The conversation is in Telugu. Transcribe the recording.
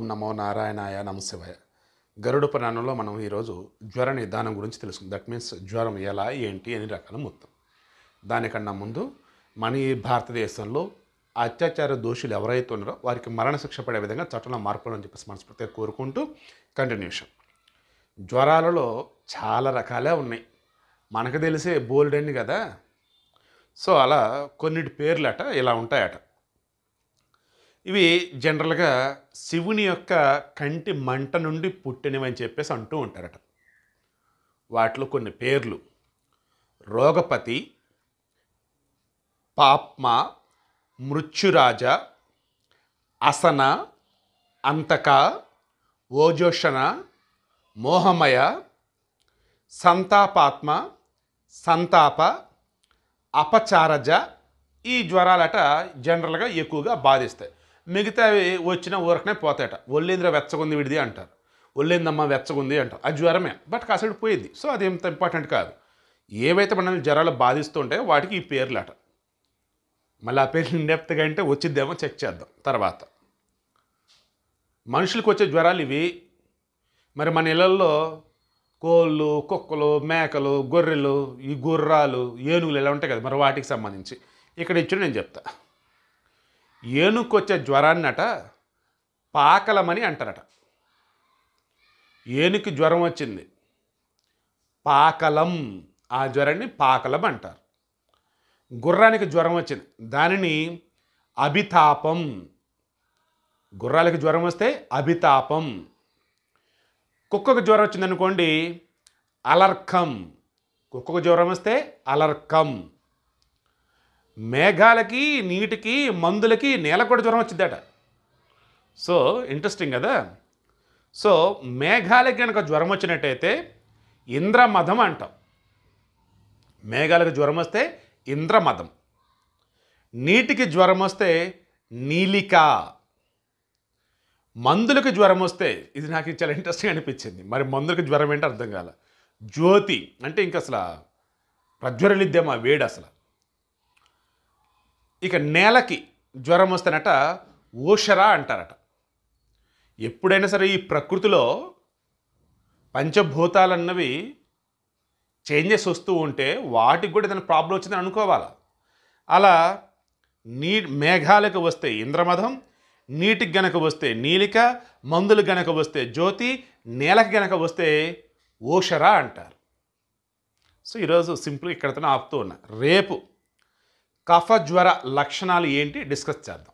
ఓం నమో నారాయణాయ నమశివాయ గరుడ పురాణంలో మనం ఈరోజు జ్వర నిదానం గురించి తెలుసుకుందాం దట్ మీన్స్ జ్వరం ఎలా ఏంటి అని రకాల మొత్తం దానికన్నా ముందు మన ఈ భారతదేశంలో అత్యాచార దోషులు ఎవరైతే ఉన్నారో వారికి మరణశిక్ష పడే విధంగా చట్టంలో మార్పులు అని చెప్పేసి మనస్ఫూర్తిగా కోరుకుంటూ కంటిన్యూషన్ జ్వరాలలో చాలా రకాలే ఉన్నాయి మనకు తెలిసే బోల్డ్ అని కదా సో అలా కొన్నిటి పేర్లు అట ఇలా ఉంటాయట ఇవి జనరల్గా శివుని యొక్క కంటి మంట నుండి పుట్టినవి అని చెప్పేసి అంటూ ఉంటారట వాటిలో కొన్ని పేర్లు రోగపతి పాప్మ మృత్యురాజ అసన అంతక ఓజోషణ మోహమయ సంతాపాత్మ సంతాప అపచారజ ఈ జ్వరాలట జనరల్గా ఎక్కువగా బాధిస్తాయి మిగతావి వచ్చిన ఊరకనే పోతాయట ఒళ్ళేంద్ర వెచ్చగుంది విడిది అంటారు ఒళ్ళేందమ్మ వెచ్చగుంది అంటారు అది జ్వరమే బట్ కాసేపు పోయింది సో అది ఎంత ఇంపార్టెంట్ కాదు ఏవైతే మనల్ని జ్వరాలు బాధిస్తుంటాయో వాటికి ఈ పేర్లు అట మళ్ళీ ఆ పేర్లు ఇండెప్త్గా అంటే వచ్చిద్దేమో చెక్ చేద్దాం తర్వాత మనుషులకు వచ్చే జ్వరాలు ఇవి మరి మన ఇళ్ళల్లో కోళ్ళు కుక్కలు మేకలు గొర్రెలు ఈ గుర్రాలు ఏనుగులు ఇలా ఉంటాయి కదా మరి వాటికి సంబంధించి ఇక్కడ ఇచ్చి నేను చెప్తాను ఏనుకొచ్చే జ్వరాన్నట పాకలమని అంటారట ఏనుకి జ్వరం వచ్చింది పాకలం ఆ జ్వరాన్ని పాకలం అంటారు గుర్రానికి జ్వరం వచ్చింది దానిని అభితాపం గుర్రాలకి జ్వరం వస్తే అభితాపం కుక్కకు జ్వరం వచ్చిందనుకోండి అలర్కం కుక్కకు జ్వరం వస్తే అలర్కం మేఘాలకి నీటికి మందులకి నేల కూడా జ్వరం వచ్చిందట సో ఇంట్రెస్టింగ్ కదా సో మేఘాలకి కనుక జ్వరం వచ్చినట్టయితే ఇంద్రమదం అంటాం మేఘాలకు జ్వరం వస్తే ఇంద్రమదం నీటికి జ్వరం వస్తే నీలిక మందులకు జ్వరం వస్తే ఇది నాకు చాలా ఇంట్రెస్టింగ్ అనిపించింది మరి మందులకు జ్వరం ఏంటో అర్థం కాల జ్యోతి అంటే ఇంక అసలు ప్రజ్వరలిద్దేమా వేడు అసలు ఇక నేలకి జ్వరం వస్తేనట ఓషరా అంటారట ఎప్పుడైనా సరే ఈ ప్రకృతిలో పంచభూతాలన్నవి చేంజెస్ వస్తూ ఉంటే వాటికి కూడా ఏదైనా ప్రాబ్లం వచ్చిందని అనుకోవాలి అలా నీ మేఘాలకు వస్తే ఇంద్రమధం నీటికి గనక వస్తే నీలిక మందులు గనక వస్తే జ్యోతి నేలకి గనక వస్తే ఓషరా అంటారు సో ఈరోజు సింపుల్ ఇక్కడతో ఆపుతూ ఉన్నా రేపు కఫ జ్వర లక్షణాలు ఏంటి డిస్కస్ చేద్దాం